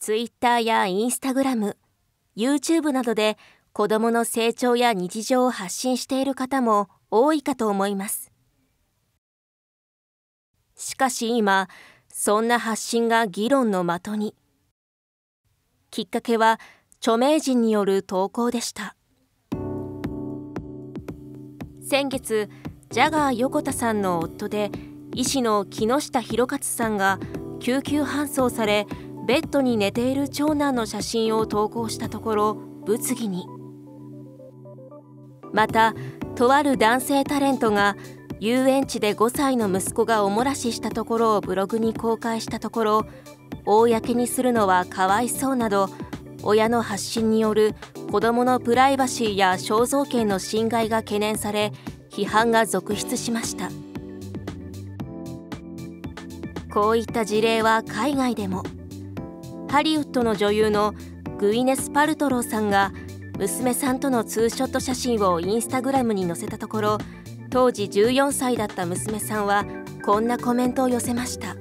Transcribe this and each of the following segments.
Twitter やインスタグラム、YouTube などで子どもの成長や日常を発信している方も多いかと思います。しかし今、そんな発信が議論の的に。きっかけは著名人による投稿でした。先月、ジャガー横田さんの夫で医師の木下博勝さんが救急搬送されベッドに寝ている長男の写真を投稿したところ物議にまたとある男性タレントが遊園地で5歳の息子がお漏らししたところをブログに公開したところ公にするのはかわいそうなど親の発信による子どものプライバシーや肖像権の侵害が懸念され批判が続出しました。こういった事例は海外でもハリウッドの女優のグイネス・パルトローさんが娘さんとのツーショット写真をインスタグラムに載せたところ当時14歳だった娘さんはこんなコメントを寄せました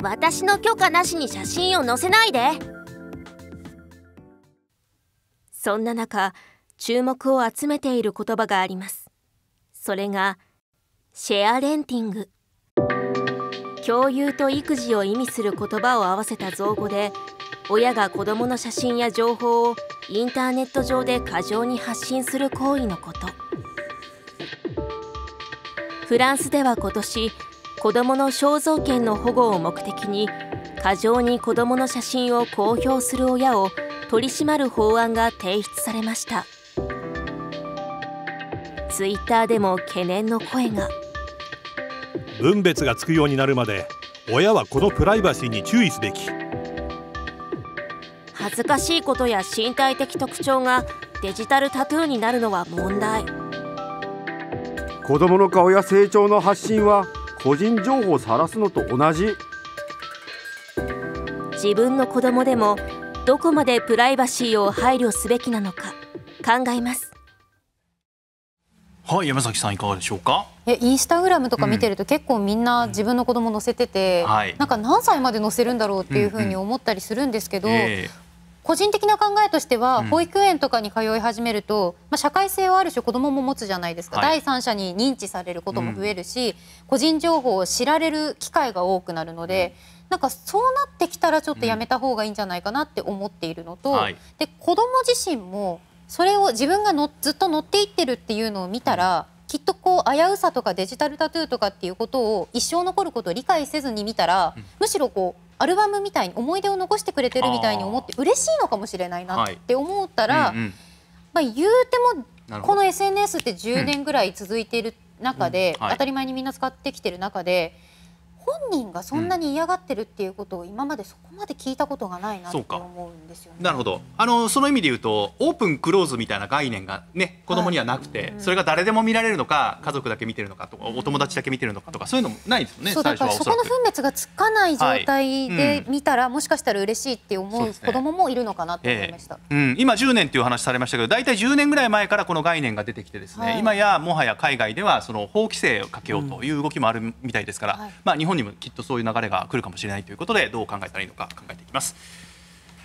私の許可なしに写真を載せないでそんな中注目を集めている言葉がありますそれがシェアレンティング共有と育児を意味する言葉を合わせた造語で親が子供の写真や情報をインターネット上で過剰に発信する行為のことフランスでは今年子どもの肖像権の保護を目的に過剰に子どもの写真を公表する親を取り締まる法案が提出されましたツイッターでも懸念の声が。分別がつくようになるまで親はこのプライバシーに注意すべき恥ずかしいことや身体的特徴がデジタルタトゥーになるのは問題子供の顔や成長の発信は個人情報を晒すのと同じ自分の子供でもどこまでプライバシーを配慮すべきなのか考えますはい山崎さんいかがでしょうかえインスタグラムとか見てると結構みんな自分の子供載せてて、うん、なんか何歳まで載せるんだろうっていうふうに思ったりするんですけど、うんうんえー、個人的な考えとしては、保育園とかに通い始めると、まあ、社会性はある種子どもも持つじゃないですか、はい、第三者に認知されることも増えるし、個人情報を知られる機会が多くなるので、なんかそうなってきたらちょっとやめた方がいいんじゃないかなって思っているのと、で子ども自身もそれを自分がのずっと乗っていってるっていうのを見たら、きっとこう危うさとかデジタルタトゥーとかっていうことを一生残ることを理解せずに見たら、むしろこうアルバムみたいに思い出を残してくれてるみたいに思って嬉しいのかもしれないなって思ったら、はいうんうん、まあ、言うてもこの SNS って10年ぐらい続いている中で、うんはい、当たり前にみんな使ってきてる中で。本人がそんなに嫌がってるっていうことを今までそこまで聞いたことがないなと思うんですよね。なるほどあのその意味で言うとオープンクローズみたいな概念が、ね、子供にはなくて、はいうん、それが誰でも見られるのか家族だけ見てるのかとかお友達だけ見てるのかとかそういうのもないですよね。そうだからそこの分別がつかない状態で見たら、はいうん、もしかしたら嬉しいって思う子供もいるのかなと思いました、ねえー、うん、今10年という話されましたけど大体10年ぐらい前からこの概念が出てきてですね、はい、今やもはや海外ではその法規制をかけようという動きもあるみたいですから、まあ、日本本にもきっとそういう流れが来るかもしれないということでどう考えたらいいのか考えていきます。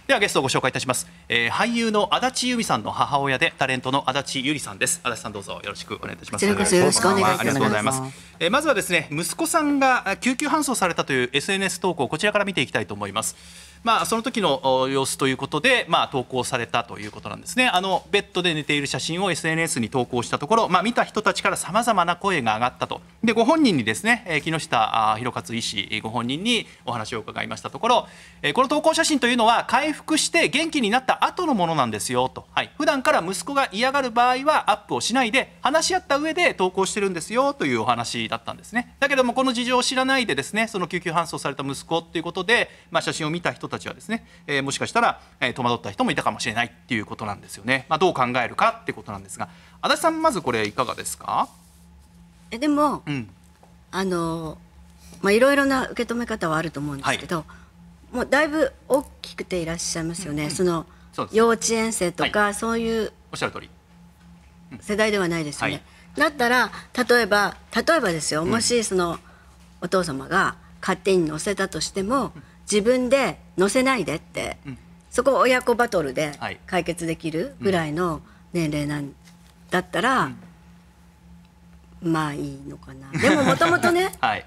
ではゲストをご紹介いたします、えー、俳優の足立由美さんの母親でタレントの足立由里さんです足立さんどうぞよろしくお願いいたしますよろしくお願いしますありがとうございます、えー、まずはですね息子さんが救急搬送されたという SNS 投稿こちらから見ていきたいと思いますまあ、その時の様子ということで、まあ、投稿されたということなんですねあのベッドで寝ている写真を SNS に投稿したところ、まあ、見た人たちからさまざまな声が上がったとでご本人にですね木下弘克医師ご本人にお話を伺いましたところこの投稿写真というのは回復して元気になった後のものなんですよと、はい、普段から息子が嫌がる場合はアップをしないで話し合った上で投稿してるんですよというお話だったんですねだけどもこの事情を知らないでですねその救急搬送された息子ということで、まあ、写真を見た人たちはですね、えー、もしかしたら、え戸惑った人もいたかもしれないっていうことなんですよね、まあ、どう考えるかってことなんですが足立さんまずこれいかがですかえでも、うん、あのまあいろいろな受け止め方はあると思うんですけど、はい、もうだいぶ大きくていらっしゃいますよね、うんうん、その幼稚園生とか、はい、そういうおっしゃる通り、うん、世代ではないですよね、はい、だったら例えば例えばですよ、もしそのお父様が勝手に乗せたとしても、うん、自分で乗せないでって、うん、そこ親子バトルで解決できるぐらいの年齢なんだったら、うん、まあいいのかなでももともとね、はい、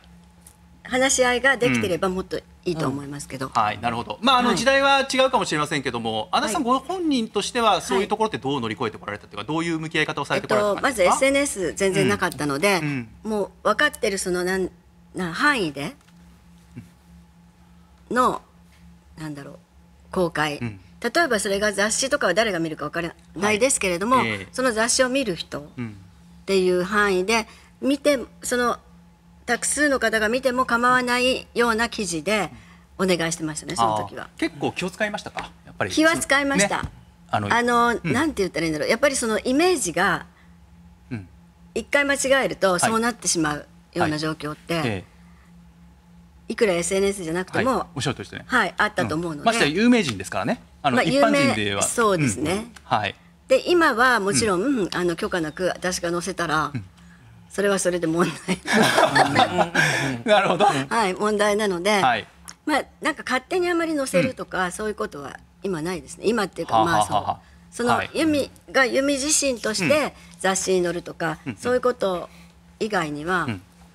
話し合いができてればもっといいと思いますけど、うん、はいなるほどまああの時代は違うかもしれませんけども、はい、安田さんご本人としてはそういうところってどう乗り越えてこられたというか、はい、どういう向き合い方をされてこられたんですか、えっと、まず SNS 全然なかったので、うん、もう分かってるそのなんな範囲でのなんだろう公開、うん、例えばそれが雑誌とかは誰が見るか分からないですけれども、はいえー、その雑誌を見る人っていう範囲で見てそのたくの方が見ても構わないような記事でお願いしてましたねその時は結構気を使いましたかやっぱり気は使いました、ね、あのあの、うん、なんて言ったらいいんだろうやっぱりそのイメージが一回間違えるとそうなってしまうような状況って、はいはいえーいくら SNS じゃなくても、はい、おっしゃるとしてね、はい、あったと思うので、うん、まして有名人ですからねあの、まあ、一般人ではそうですね、うんはいで今はもちろん、うん、あの許可なく私が載せたら、それはそれで問題なるほど、はい問題なので、はい、まあなんか勝手にあまり載せるとか、そういうことは今ないですね今っていうかまあそうはその由美、はい、が由美自身として雑誌に載るとか、そういうこと以外には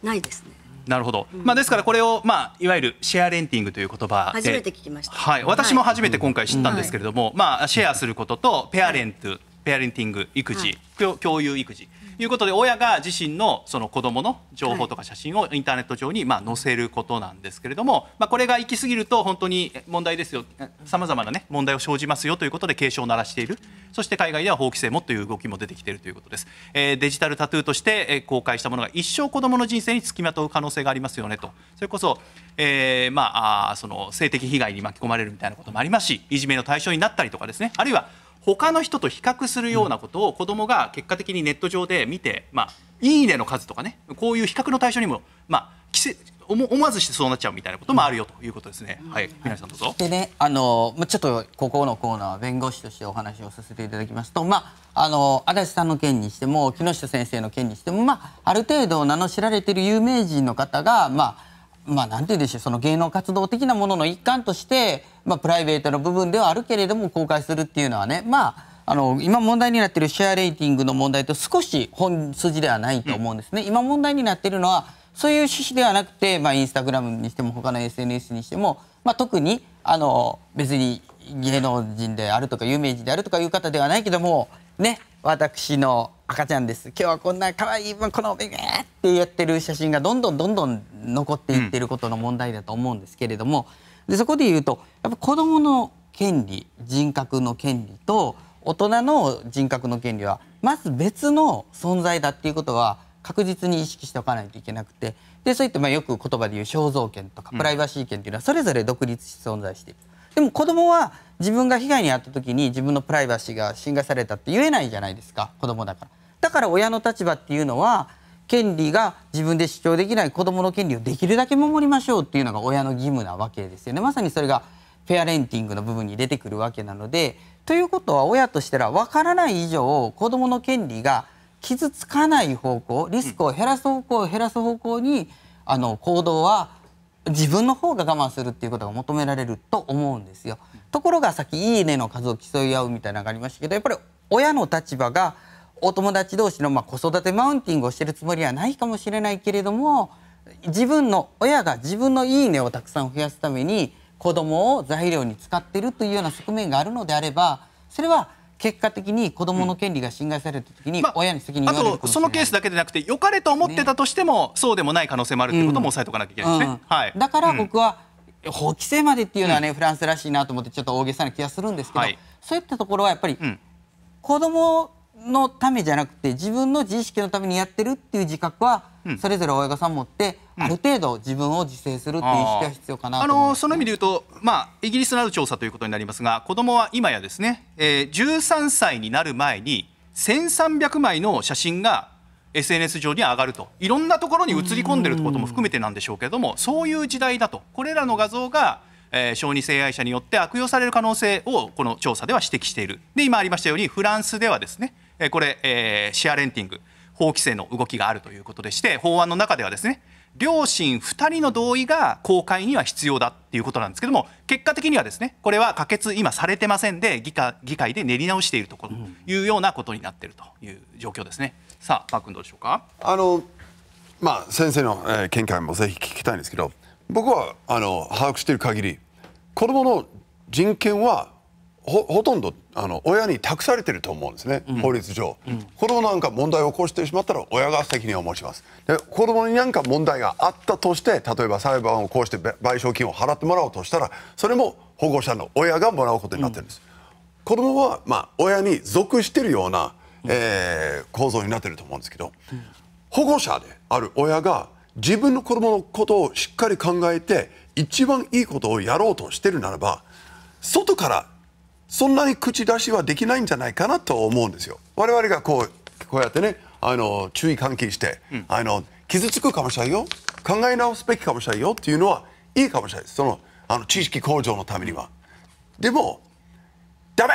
ないですね、なるほど、まあ、ですからこれを、まあ、いわゆるシェアレンティングという言葉初めて聞きました、はい、私も初めて今回知ったんですけれども、まあ、シェアすることとペアレント、ペアレンティング育児、共有育児いうことで親が自身のその子どもの情報とか写真をインターネット上にま載せることなんですけれども、まこれが行き過ぎると本当に問題ですよさまざまな、ね、問題を生じますよということで警鐘を鳴らしているそして海外では法規制もという動きも出てきているということです、えー、デジタルタトゥーとして公開したものが一生子どもの人生につきまとう可能性がありますよねとそれこそ、えー、まあ、その性的被害に巻き込まれるみたいなこともありますしいじめの対象になったりとかですねあるいは他の人と比較するようなことを子どもが結果的にネット上で見て、まあ、いいねの数とかねこういう比較の対象にも、まあ、せ思わずしてそうなっちゃうみたいなこともあるよということですね。はい、皆さんどうぞ。でね、あのちょっとここのコーナーは弁護士としてお話をさせていただきますと、まああの足立さんの件にしても木下先生の件にしても、まあある程度名の知られている有名人の方が、まあまあ、なんて言うでしょうその芸能活動的なものの一環として、まあ、プライベートの部分ではあるけれども公開するっていうのはね、まあ、あの今問題になっているシェアレーティングの問題と少し本筋ではないと思うんですね。うん、今問題になっているのはそういう趣旨ではなくて、まあ、インスタグラムにしても他の SNS にしても、まあ、特にあの別に芸能人であるとか有名人であるとかいう方ではないけどもね私の赤ちゃんです今日はこんな可愛いこのベビーってやってる写真がどんどんどんどん残っていってることの問題だと思うんですけれども、うん、でそこで言うとやっぱ子どもの権利人格の権利と大人の人格の権利はまず別の存在だっていうことは確実に意識しておかないといけなくてでそういったまあよく言葉で言う肖像権とかプライバシー権っていうのはそれぞれ独立し存在している。うんでも子供は自分が被害に遭った時に自分のプライバシーが侵害されたって言えないじゃないですか子供だから。だから親の立場っていうのは権利が自分で主張できない子どもの権利をできるだけ守りましょうっていうのが親の義務なわけですよねまさにそれがペアレンティングの部分に出てくるわけなのでということは親としたら分からない以上子どもの権利が傷つかない方向リスクを減らす方向を減らす方向にあの行動は自分の方が我慢するっていうことが求められると思うんですよ。ところがさっき「いいね」の数を競い合うみたいなのがありましたけどやっぱり親の立場がお友達同士のま子育てマウンティングをしてるつもりはないかもしれないけれども自分の親が自分の「いいね」をたくさん増やすために子供を材料に使ってるというような側面があるのであればそれは結果的に子どもの権利が侵害された時に親に責任があとそのケースだけでなくて良かれと思ってたとしても、そうでもない可能性もあるということも押さえておかなきゃいけないですね。はい、だから僕は、法規制までっていうのはね、フランスらしいなと思ってちょっと大げさな気がするんですけど、そういったところはやっぱり、子どものためじゃなくて自分の自意識のためにやってるっていう自覚はそれぞれ親御さん持ってある程度自分を自制するっていう意識が必要かなあのその意味で言うと、まあ、イギリスのある調査ということになりますが子どもは今やですね、えー、13歳になる前に1300枚の写真が SNS 上に上がるといろんなところに映り込んでることも含めてなんでしょうけれどもそういう時代だとこれらの画像がえー、小児性愛者によって悪用される可能性をこの調査では指摘しているで今ありましたようにフランスではですね、えー、これ、えー、シェアレンティング法規制の動きがあるということでして法案の中ではですね両親2人の同意が公開には必要だっていうことなんですけども結果的にはですねこれは可決今されてませんで議会議会で練り直しているところというようなことになっているという状況ですね。さあパー君どうでしょうかあの、まあ、先生の、えー、見解もぜひ聞きたいんですけど僕はあの把握している限り子どもの人権はほほとんどあの親に託されてると思うんですね、法律上、うん、子供なんか問題を起こしてしまったら親が責任を持ちますで子供に何か問題があったとして例えば裁判をこうして賠償金を払ってもらおうとしたらそれも保護者の親がもらうことになってるんです、うん、子供はまあ親に属してるような、うん、えー、構造になってると思うんですけど、うん、保護者である親が自分の子供のことをしっかり考えて一番いいことをやろうとしてるならば外からそんなに口出しはできないんじゃないかなと思うんですよ。我々がこうこうやってねあの注意喚起して、うん、あの傷つくかもしれないよ考え直すべきかもしれないよっていうのはいいかもしれないですそのあの知識向上のためには。でも「ダメ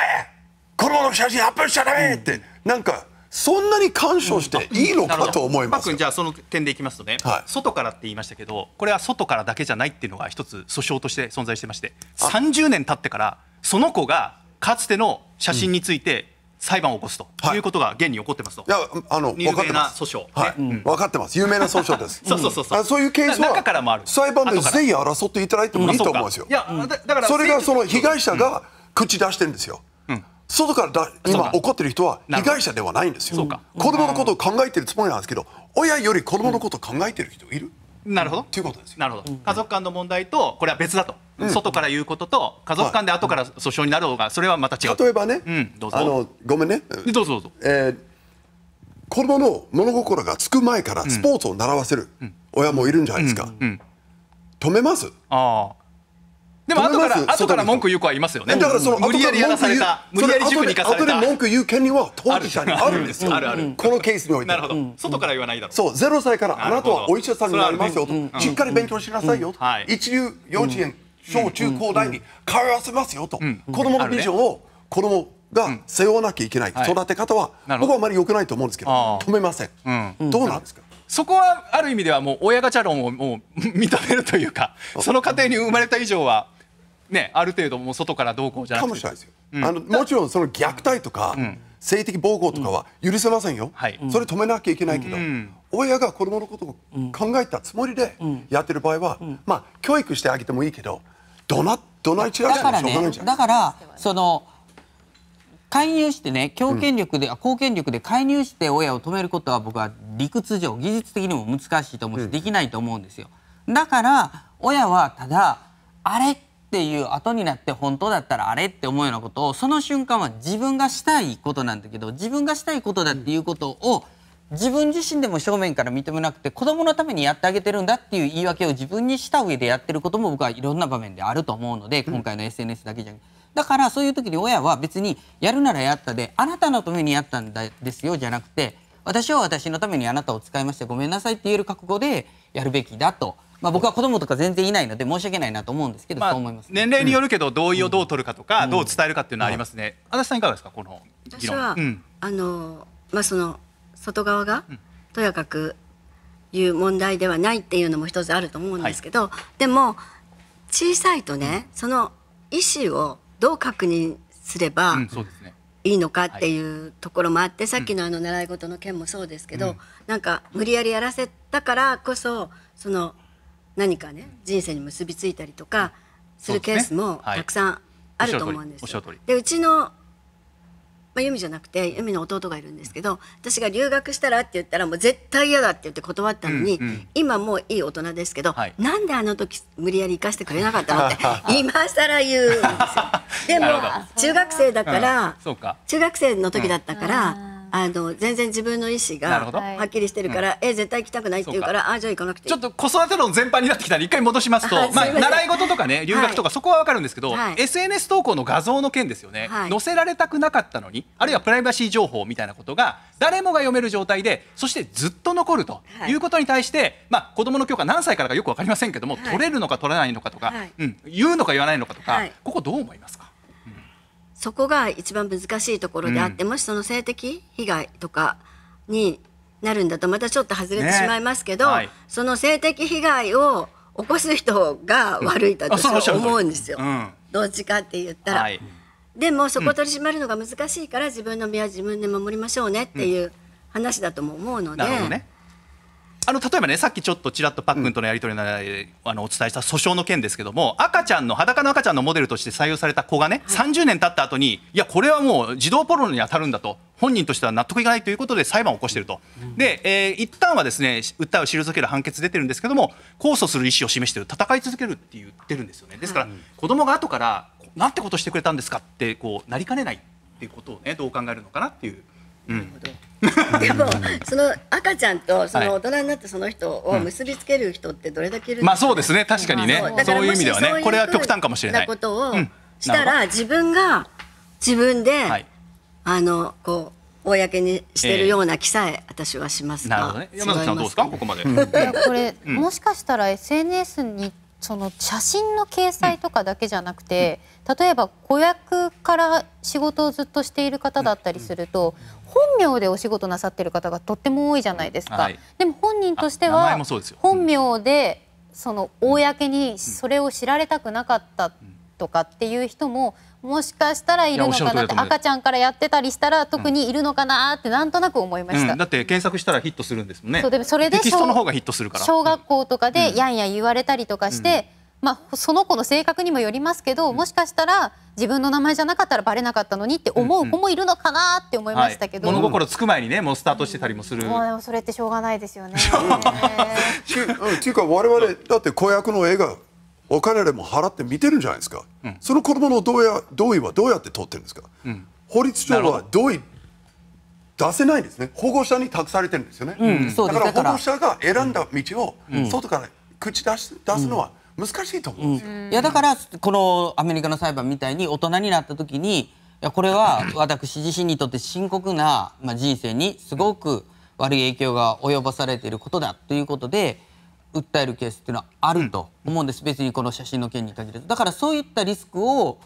子供の写真アップしちゃダメ!」って、うん、なんか。そんなに干渉していいのかと思います、うん、じゃあその点でいきますとね、はい、外からって言いましたけどこれは外からだけじゃないっていうのが一つ訴訟として存在してまして30年経ってからその子がかつての写真について裁判を起こすということが現に起こってますと。いやあの有名な訴訟、はい分かってます有名な訴訟です。そうそうそうそう。そういうケースは中からもある裁判でぜひ争っていただいてもいいと思うんですよ。いやだからそれがその被害者が口出してるんですよ。うん、外からだ今怒ってる人は被害者ではないんですよ。そうか子供のことを考えてるつもりなんですけど、親より子供のことを考えてる人いる？なるほど。ということですなるほど。家族間の問題とこれは別だと。外から言うことと、家族間で後から訴訟になろうが、それはまた違う。例えばね、うん、どうぞあのごめんね。どうぞどうぞ。えー、子供の物心がつく前からスポーツを習わせる、親もいるんじゃないですか。うん、止めます。ああ。でも後から後から文句言う子はいますよね。だからその無理やりやらされた、無理やり塾に行かされた。後で文句言う権利は当事者にあるんですよ。あるある。このケースにおいて。なるほど。外から言わないだろう。そう、ゼロ歳からあなたはお医者さんになりますよと、しっかり勉強しなさいよと。一流幼稚園小中高大に通わせますよと、子供のビジョンを子供が背負わなきゃいけない、育て方は僕はあまり良くないと思うんですけど止めません、うん、どうなんですかそこはある意味ではもう親ガチャ論をもう認めるというかその過程に生まれた以上は、ね、ある程度もう外からどうこうじゃなくてかもしれないですよ、あのもちろんその虐待とか、性的暴行とかは許せませんよ、それ止めなきゃいけないけど、うん、親が子どものことを考えたつもりでやってる場合は、まあ教育してあげてもいいけどどなどない散らうないじだからその介入してね強権力で、公権力で介入して親を止めることは僕は理屈上技術的にも難しいと思うし、できないと思うんですよだから親はただあれっていう後になって本当だったらあれって思うようなことをその瞬間は自分がしたいことなんだけど自分がしたいことだっていうことを、うん自分自身でも正面から認めなくて子供のためにやってあげてるんだっていう言い訳を自分にした上でやってることも僕はいろんな場面であると思うので今回の SNS だけじゃなくて。だからそういう時に親は別にやるならやったであなたのためにやったんですよじゃなくて私は私のためにあなたを使いましてごめんなさいって言える覚悟でやるべきだと。まあ、僕は子供とか全然いないので申し訳ないなと思うんですけど、まあ、年齢によるけど同意をどう取るかとか、うん、どう伝えるかっていうのはありますね、うん、足立さんいかがですかこの議論私は、うん、あのまあその外側が、とやかく言う問題ではないっていうのも一つあると思うんですけど、はい、でも小さいとね、その意思をどう確認すれば、いいのかっていうところもあって、さっきのあの習い事の件もそうですけど、うん、なんか無理やりやらせたからこそその何かね人生に結びついたりとかするケースもたくさんあると思うんですよ。でうちのまあ、由美じゃなくて由美の弟がいるんですけど私が留学したらって言ったらもう絶対嫌だって言って断ったのに、うんうん、今もういい大人ですけど、はい、なんであの時無理やり生かしてくれなかったのって 今更言うんですよ。でも中学生だから、うん、中学生の時だったから。あの全然自分の意思がはっきりしてるから、え絶対行きたくないって言うからあじゃ行かなくてちょっと子育て論全般になってきたら一回戻しますとまあ、習い事とかね留学とか、そこは分かるんですけど、SNS 投稿の画像の件ですよね、はい、載せられたくなかったのにあるいはプライバシー情報みたいなことが誰もが読める状態でそしてずっと残るということに対して、まあ、子どもの許可何歳からかよく分かりませんけども、取れるのか取れないのかとか、うん、言うのか言わないのかとか、ここどう思いますかそこが一番難しいところであって、うん、もしその性的被害とかになるんだとまたちょっと外れてしまいますけど、ねはい、その性的被害を起こす人が悪いと私は思うんですよ。うん、どっちかって言ったら、はい、でもそこ取り締まるのが難しいから、自分の身は自分で守りましょうねっていう話だとも思うので、ね、あの例えばねさっきちょっとちらっとパックンとのやり取りので、あのお伝えした訴訟の件ですけども赤ちゃんの裸の赤ちゃんのモデルとして採用された子がね、30年経った後にいやこれはもう児童ポロに当たるんだと本人としては納得いかないということで裁判を起こしていると、で、えー、一旦はですね訴えを退ける判決出てるんですけども控訴する意思を示している戦い続けるって言ってるんですよねですから、子供が後からなんてことしてくれたんですかってこうなりかねないっていうことをねどう考えるのかなっていう。うん、でもその赤ちゃんとその大人になったその人を結びつける人ってどれだけいる、はいうん、まあそうですね確かにねそういう意味ではねこれは極端かもしれないことをしたら自分が自分で、はい、あのこう公にしてるような気さえ、私はしますが、ね、山崎さんどうですかここまで、うん、これ、もしかしたら SNS にその写真の掲載とかだけじゃなくて、例えば子役から仕事をずっとしている方だったりすると、本名でお仕事なさってる方がとっても多いじゃないですか、はい、でも本人としては本名でその公にそれを知られたくなかったっとかっていう人ももしかしたらいるのかなって赤ちゃんからやってたりしたら特にいるのかなってなんとなく思いました、うん、だって検索したらヒットするんですもんねそうでもそれでテキストの方がヒットするから小学校とかでやんや言われたりとかして、うん、まあ、その子の性格にもよりますけど、もしかしたら自分の名前じゃなかったらばれなかったのにって思う子もいるのかなって思いましたけど、うんうんはい、物心つく前にねもうスタートしてたりもする、うん、もうそれってしょうがないですよね。っていうか我々だって子役の映画お金でも払って見てるんじゃないですか、うん、その子どもの同意同意はどうやって取ってるんですか、うん、法律上は同意出せないんですね保護者に託されてるんですよね、だから保護者が選んだ道を外から口出す出すのは、難しいと思うんですよ、いやだからこのアメリカの裁判みたいに大人になった時にいやこれは 私自身にとって深刻な、まあ、人生にすごく悪い影響が及ぼされていることだということで訴えるケースっていうのはあると思うんです、うん、別にこの写真の件に限らずだからそういったリスクを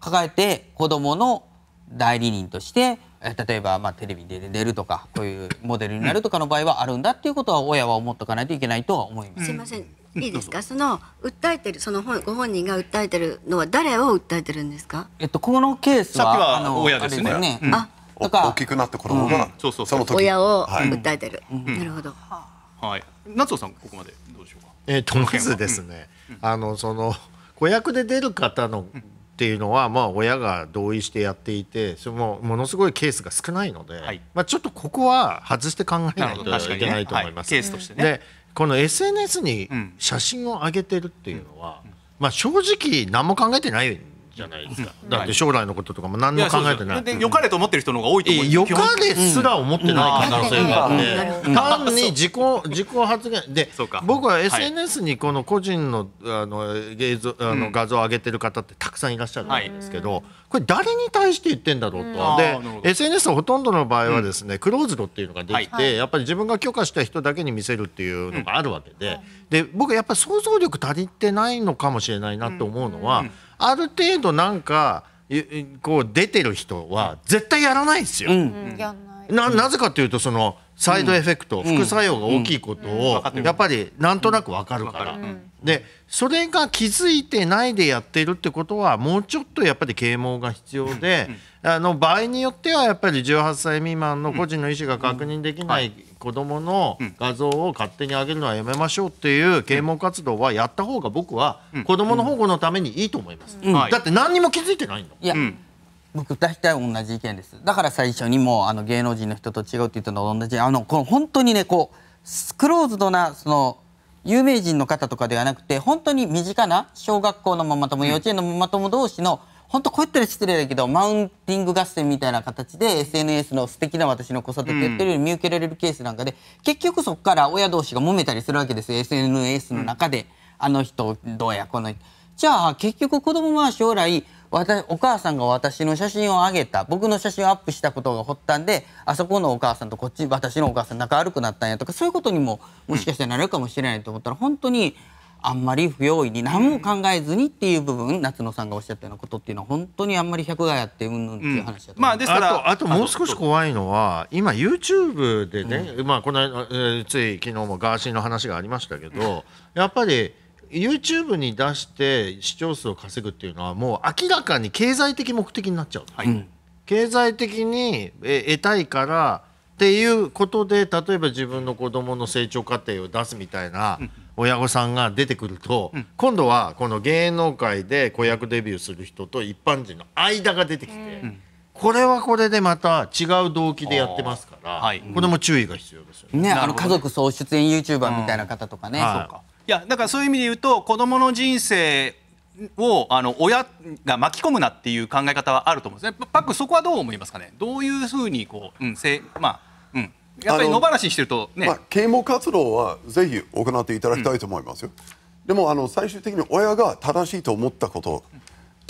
抱えて子どもの代理人として例えばまあテレビで出るとかこういうモデルになるとかの場合はあるんだっていうことは親は思っておかないといけないとは思います。すいませんいいですかその訴えてるその本ご本人が訴えてるのは誰を訴えてるんですかえっとこのケースはあの親ですね、ねうん、あだから大きくなって子供が、うん、その時親を訴えてる、うん、なるほどはい夏尾さんここまでどうでしょうか。えー、とまずですね、うん、あのその 子役で出る方のっていうのは、まあ親が同意してやっていて、そのものすごいケースが少ないので、はい、まあちょっとここは外して考えないといけないと思います。ねはい、ケースとしてね。で、この SNS に写真を上げてるっていうのは、うん、まあ正直何も考えてないじゃないですか、だって将来のこととかも何も考えてない良かれと思ってる人の方が多いと思うかれすら思ってない可能性があって単に自己自己発言で僕は SNS にこの個人のあの映像あの画像を上げてる方ってたくさんいらっしゃるんですけど、これ誰に対して言ってんだろうと、で SNS ほとんどの場合はですね、クローズドっていうのができて、やっぱり自分が許可した人だけに見せるっていうのがあるわけで、で僕やっぱり想像力足りてないのかもしれないなと思うのは、ある程度なんかこう出てる人は絶対やらないですよ。うん、うん、やんないななぜかというとそのサイドエフェクト、副作用が大きいことをやっぱりなんとなく分かるから、でそれが気づいてないでやってるってことはもうちょっとやっぱり啓蒙が必要で、あの場合によってはやっぱり18歳未満の個人の意思が確認できない子どもの画像を勝手に上げるのはやめましょうっていう啓蒙活動はやった方が僕は子どもの保護のためにいいと思います、だって何にも気づいてないんだもん。僕大体同じ意見ですだから最初にもうあの芸能人の人と違うって言ったのと同じあのこの本当にねこうクローズドなその有名人の方とかではなくて本当に身近な小学校のママ友幼稚園のママ友同士の、本当こうやったら失礼だけどマウンティング合戦みたいな形で SNS の素敵な私の子育て言ってるように見受けられるケースなんかで、結局そこから親同士が揉めたりするわけです SNS の中で、あの人どうやこの人。じゃあ結局子供は将来私お母さんが私の写真をあげた僕の写真をアップしたことが発端であそこのお母さんとこっち私のお母さん仲悪くなったんやとかそういうことにももしかしたらなるかもしれないと思ったら、うん、本当にあんまり不用意に何も考えずにっていう部分、夏野さんがおっしゃったようなことっていうのは本当にあんまり百害あってうんぬんっていう話だと、うん、まあですからあともう少し怖いのは今 YouTube でね、うん、まあこの、えー、つい昨日もガーシーの話がありましたけど、やっぱり YouTube に出して視聴数を稼ぐっていうのはもう明らかに経済的目的になっちゃう、はい、経済的に得たいからっていうことで例えば自分の子どもの成長過程を出すみたいな親御さんが出てくると、うん、今度はこの芸能界で子役デビューする人と一般人の間が出てきて、うん、これはこれでまた違う動機でやってますから、はい、これも注意が必要ですよね。ねあの家族総出演 YouTuber みたいな方とかね、はい、そうかやだからそういう意味で言うと子どもの人生をあの親が巻き込むなっていう考え方はあると思うんですね。パックそこはどう思いますかね。どういうふうにこう、うん、せまあ、うん、やっぱり野放ししてるとね。まあ、啓蒙活動はぜひ行っていただきたいと思いますよ。うん、でもあの最終的に親が正しいと思ったこと。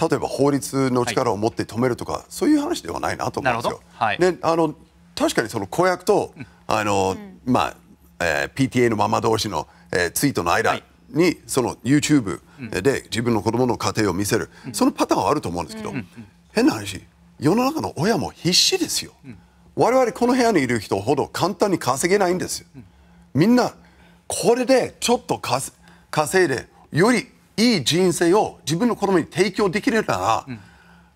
例えば法律の力を持って止めるとか、はい、そういう話ではないなと思うんですよ。はい、であの確かにその公約と、あの、まあえー、PTA のママ同士のえー、ツイートの間にその YouTube で自分の子供の家庭を見せる、そのパターンはあると思うんですけど、変な話世の中の親も必死ですよ、我々この部屋にいる人ほど簡単に稼げないんですよ、みんなこれでちょっと稼いでよりいい人生を自分の子供に提供できるなら、うん、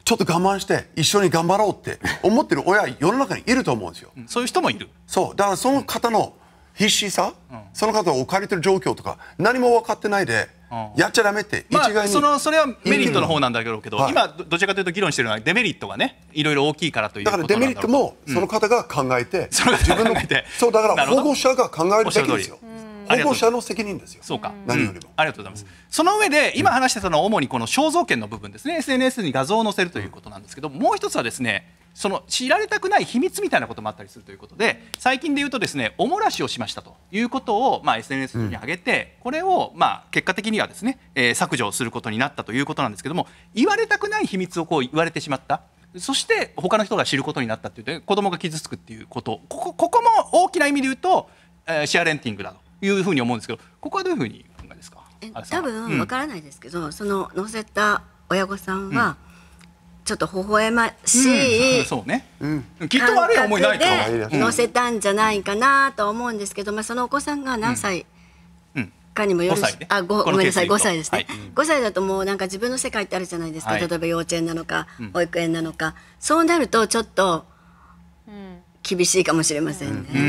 ちょっと我慢して一緒に頑張ろうって思ってる親世の中にいると思うんですよ。そういう人もいるそうだからその方の必死さ、うん、その方が置かれてる状況とか何も分かってないで、やっちゃダメって一概に、そのそれはメリットの方なんだろうけど、はい、今どちらかというと議論しているのはデメリットがねいろいろ大きいからというだからデメリットもその方が考えて、うん、自分のそうだから保護者が考えるべきですよ。保護者の責任ですよ。そうか。何よりも、うん、ありがとうございます。その上で今話してたのは主にこの肖像権の部分ですね。SNS に画像を載せるということなんですけど、もう一つはですね、その知られたくない秘密みたいなこともあったりするということで最近で言うとですねおもらしをしましたということを、まあ、SNS に上げて、これを、まあ、結果的にはですね、え削除することになったということなんですけども言われたくない秘密をこう言われてしまったそして他の人が知ることになったっていう子供が傷つくっていうことここここも大きな意味で言うと、えシェアレンティングだというふうに思うんですけどここはどういうふうに考えですか多分わからないですけど、うん、その載せた親御さんは、ちょっと微笑ましい、うんそうねうん、きっと悪い思いないと載せたんじゃないかなと思うんですけど、まあ、そのお子さんが何歳かにもよるし、あごごめんなさい5歳ですね、は5歳だともうなんか自分の世界ってあるじゃないですか、例えば幼稚園なのか保育園なのか、そうなるとちょっと。厳しいかもしれませんね。うんう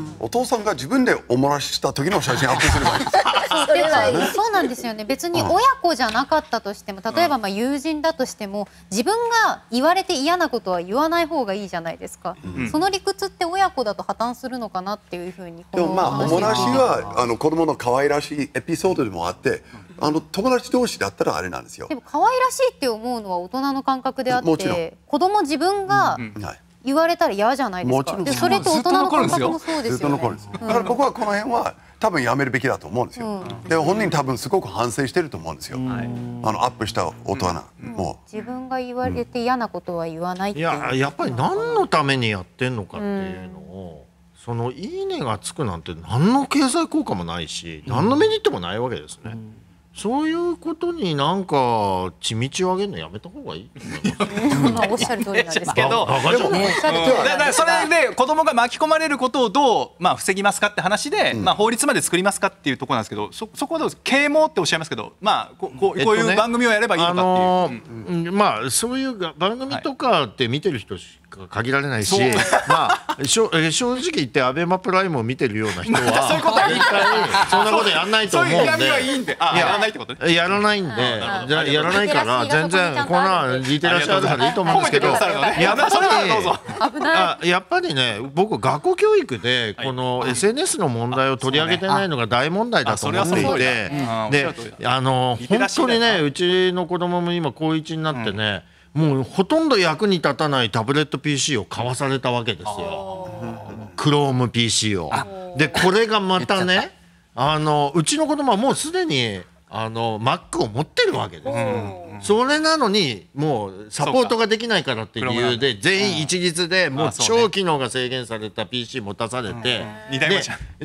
ん、お父さんが自分でお漏らしした時の写真アップすればいいです。それはそうなんですよね。別に親子じゃなかったとしても、例えばまあ友人だとしても、自分が言われて嫌なことは言わない方がいいじゃないですか。うん、その理屈って親子だと破綻するのかなっていうふうに。でもまあお漏らしはあの子供の可愛らしいエピソードでもあって、あの友達同士だったらあれなんですよ。でも可愛らしいって思うのは大人の感覚であって、もちろん子供自分が、うん、はい言われたら嫌じゃないですか。それと大人の感覚もそうですよね。だから僕はこの辺は多分やめるべきだと思うんですよ。で本人多分すごく反省してると思うんですよ。あのアップした大人もう自分が言われて嫌なことは言わないいややっぱり何のためにやってんのかっていうのを。そのいいねがつくなんて何の経済効果もないし何のメリットもないわけですね。そういうことになんか地道を上げるのやめた方がいい。おっしゃる通りなんですけど、でも、ね、だからそれで子供が巻き込まれることをどうまあ防ぎますかって話で、まあ法律まで作りますかっていうところなんですけど、そこはどうですか。啓蒙っておっしゃいますけど、まあここういう番組をやればいいのかっていう。まあそういう番組とかって見てる人し限られないし、まあ、正直言ってアベマプライムを見てるような人は、ま、そういうことそんなことやらないと思うんで、やらないってことやらないんで、やらないから全然こんなリテラシーあるからいいと思うんですけど、やっぱりやっぱりね、僕学校教育でこの SNS の問題を取り上げてないのが大問題だと思っていて、で、あの本当にね、うちの子供も今高一になってね。もうほとんど役に立たないタブレット PC を買わされたわけですよ。クローム PC を。でこれがまたねあのうちの子供はもうすでにあのマックを持ってるわけです、うん、それなのにもうサポートができないからっていう理由で全員一律でもう超機能が制限された PC 持たされて、で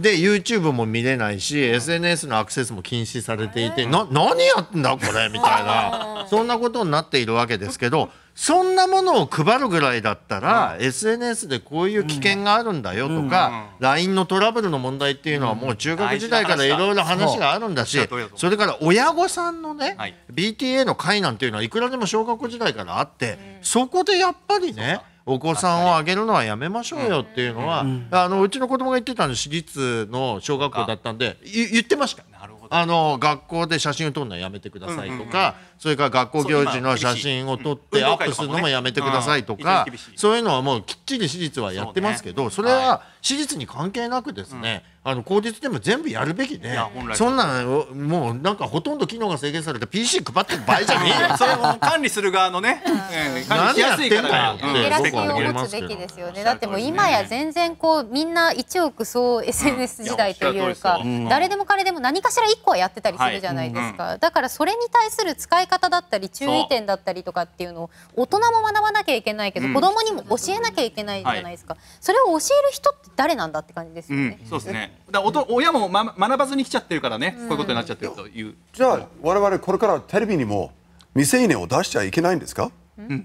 で YouTube も見れないし SNS のアクセスも禁止されていてな何やってんだこれみたいなそんなことになっているわけですけど。そんなものを配るぐらいだったら、うん、SNS でこういう危険があるんだよとか、うん、LINE のトラブルの問題っていうのはもう中学時代からいろいろ話があるんだし、それから親御さんのね、はい、BTA の会なんていうのはいくらでも小学校時代からあって、そこでやっぱりねお子さんをあげるのはやめましょうよっていうのは、あのうちの子供が言ってたの私立の小学校だったんで言ってました。なるあの学校で写真を撮るのはやめてくださいとか、それから学校行事の写真を撮ってアップするのもやめてくださいとか、そういうのはもうきっちり史実はやってますけど、それは。史実に関係なくですね、うん、あの口実でも全部やるべきでそんなもうなんかほとんど機能が制限されて PC 配ってる場合じゃねえよ それも管理する側のね、うん、管理しやすいからって僕は思持つべきですよねだってもう今や全然こうみんな一億総 SNS 時代というか、誰でも彼でも何かしら一個はやってたりするじゃないですか、はいうん、だからそれに対する使い方だったり注意点だったりとかっていうのを大人も学ばなきゃいけないけど、うん、子供にも教えなきゃいけないじゃないですか、それを教える人って誰なんだって感じですよね、うん、そうですねだおと親も、ま、学ばずに来ちゃってるからね、こういうことになっちゃってるというじゃあ我々これからテレビにも未成年を出しちゃいけないんですか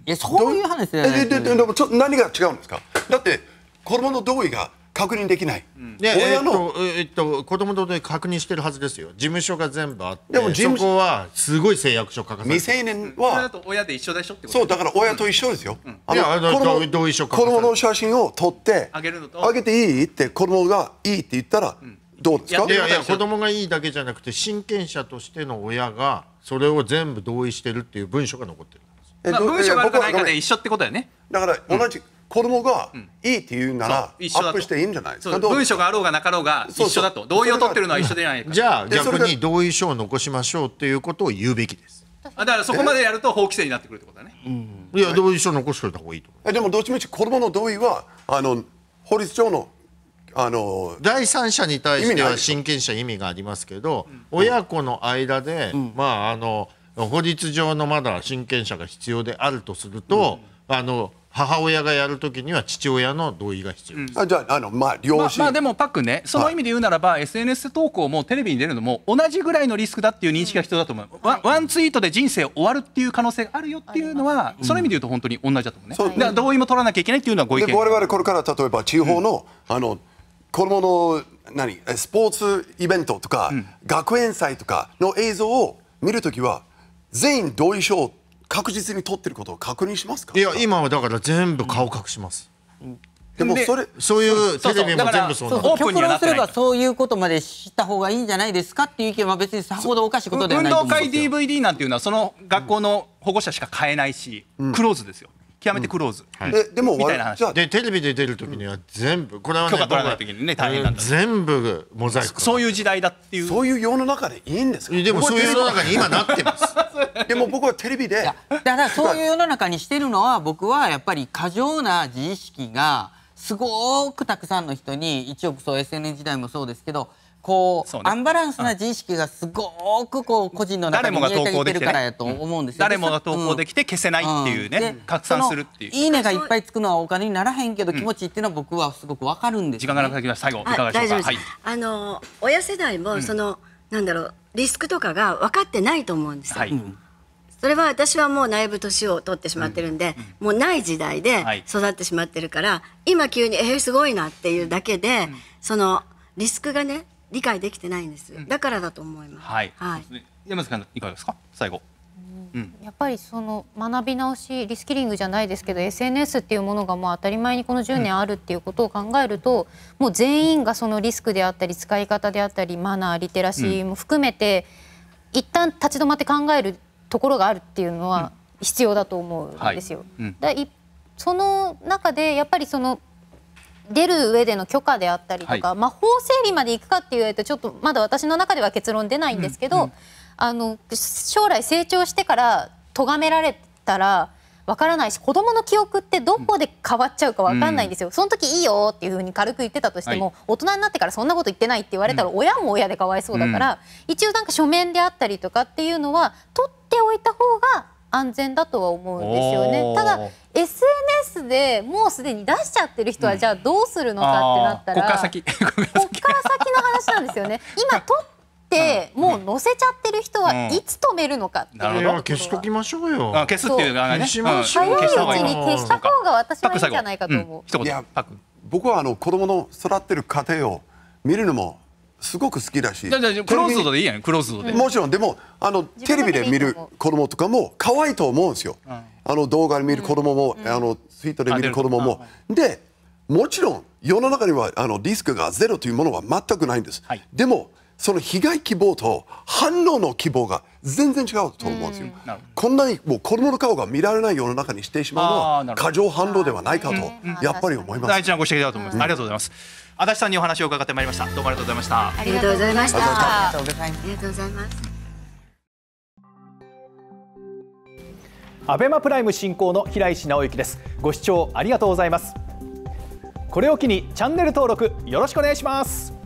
いやそういう話じゃないです、ね、ででで何が違うんですかだって子供の同意が確認できない、うん、親の、えっとえっと、子供と確認してるはずですよ事務所が全部あってでも事務所はすごい誓約書書かさて未成年は親で一緒でしょってことそうだから親と一緒ですよ、うん、あの同意書子供の写真を撮ってあげるのとあげていいって子供がいいって言ったら、うんどうですかいやいや子供がいいだけじゃなくて親権者としての親がそれを全部同意してるっていう文書が残ってるんです、まあ、文書があるかないかで一緒ってことだよねだから同じ、うん子供がいいって言うなら、うん、アップしていいんじゃないですか文書があろうがなかろうが一緒だと同意を取ってるのは一緒でないじゃあ逆に同意書を残しましょうっていうことを言うべきですあだからそこまでやると法規制になってくるってことだね、うん、いや同意書残しておいた方がいいとえでもどっちみち子供の同意はあの法律上のあの第三者に対しては親権者意味がありますけど、うん、親子の間で、まああの法律上のまだ親権者が必要であるとすると、あの母親がやるときには父親の同意が必要です、うん、あじゃあの、まあ、両親、まあ、まあ、でもパックねその意味で言うならば、はい、SNS 投稿もテレビに出るのも同じぐらいのリスクだっていう認識が必要だと思う、うん、ワンツイートで人生終わるっていう可能性があるよっていうのは、その意味で言うと本当に同じだと思うね、うん、同意も取らなきゃいけないっていうのはご意見我々これから例えば地方の,、あの子供の何スポーツイベントとか、学園祭とかの映像を見るときは全員同意書て。確実に取ってることを確認しますかいや今はだから全部顔隠します、うん、でもそれそういうテレビも全部そうなんだ極論すればそういうことまでした方がいいんじゃないですかっていう意見は別にさほどおかしいことではない運動会 DVD なんていうのはその学校の保護者しか買えないし、うん、クローズですよ極めてクローズ、うんはい、えでもみたいな話でテレビで出る時には全部これは、ね、許可取らない時にね大変なんだ、えー、全部モザイクそういう時代だっていうそういう世の中でいいんですかでもそういう世の中に今なってます でも僕はテレビでだからそういう世の中にしてるのは僕はやっぱり過剰な自意識がすごくたくさんの人に一億総 SN 時代もそうですけどこう、ね、アンバランスな自意識がすごくこう個人の中に入れていってるからやと思うんですよ、誰もが投稿できて消せないっていうね、うん、拡散するっていういいねがいっぱいつくのはお金にならへんけど、気持ちっていうのは僕はすごくわかるんです、ね、時間がなくなりま最後いかがでしょうか、はい、あの親世代もその、うん、なんだろうリスクとかが分かってないと思うんですよ、はい、それは私はもう内部年を取ってしまってるんで、もうない時代で育ってしまってるから、今急にえー、すごいなっていうだけで、そのリスクがね理解できてないんです、うん、だからだと思います、はい、はい、山崎さんいかがですか最後、うん、やっぱりその学び直しリスキリングじゃないですけど SNS っていうものがもう当たり前にこの10年あるっていうことを考えると、もう全員がそのリスクであったり使い方であったりマナーリテラシーも含めて、一旦立ち止まって考えるところがあるっていうのは必要だと思うんですよ。いその中でやっぱりその出る上での許可であったりとか、はい、法整備までいくかって言われるとちょっとまだ私の中では結論出ないんですけど、うんうん、あの将来成長してから咎められたらわからないし子どもの記憶ってどこで変わっちゃうかわかんないんですよ、うん、その時いいよっていうふうに軽く言ってたとしても、はい、大人になってからそんなこと言ってないって言われたら親も親でかわいそうだから、うん、一応なんか書面であったりとかっていうのは取っておいた方が安全だとは思うんですよね。ただ SNS でもうすでに出しちゃってる人はじゃあどうするのかってなったら、ここから先 こっから先の話なんですよね。今撮 ってもう載せちゃってる人はいつ止めるのかっていう、うん、消しときましょうよ消すっていう考えね早いうちに消した方が私はいいんじゃないかと思う、うん、僕はあの子供の育ってる家庭を見るのもすごく好きだしクローズドでいいやんクローズドでもちろんでもあのテレビで見る子供とかも可愛いと思うんですよ、うん、あの動画で見る子供も、うん、あのツイートで見る子供も、でもちろん世の中にはあのリスクがゼロというものは全くないんです、はい、でもその被害希望と反応の希望が全然違うと思うんですよ。んこんなにもう子供の顔が見られない世の中にしてしまうのは過剰反応ではないかとやっぱり思います。大ちゃご指摘だと思います。ありがとうございます。足立さんにお話を伺ってまいりましたどうもありがとうございましたありがとうございましたありがとうございますありがとうございますアベマプライム進行の平石直之ですご視聴ありがとうございますこれを機にチャンネル登録よろしくお願いします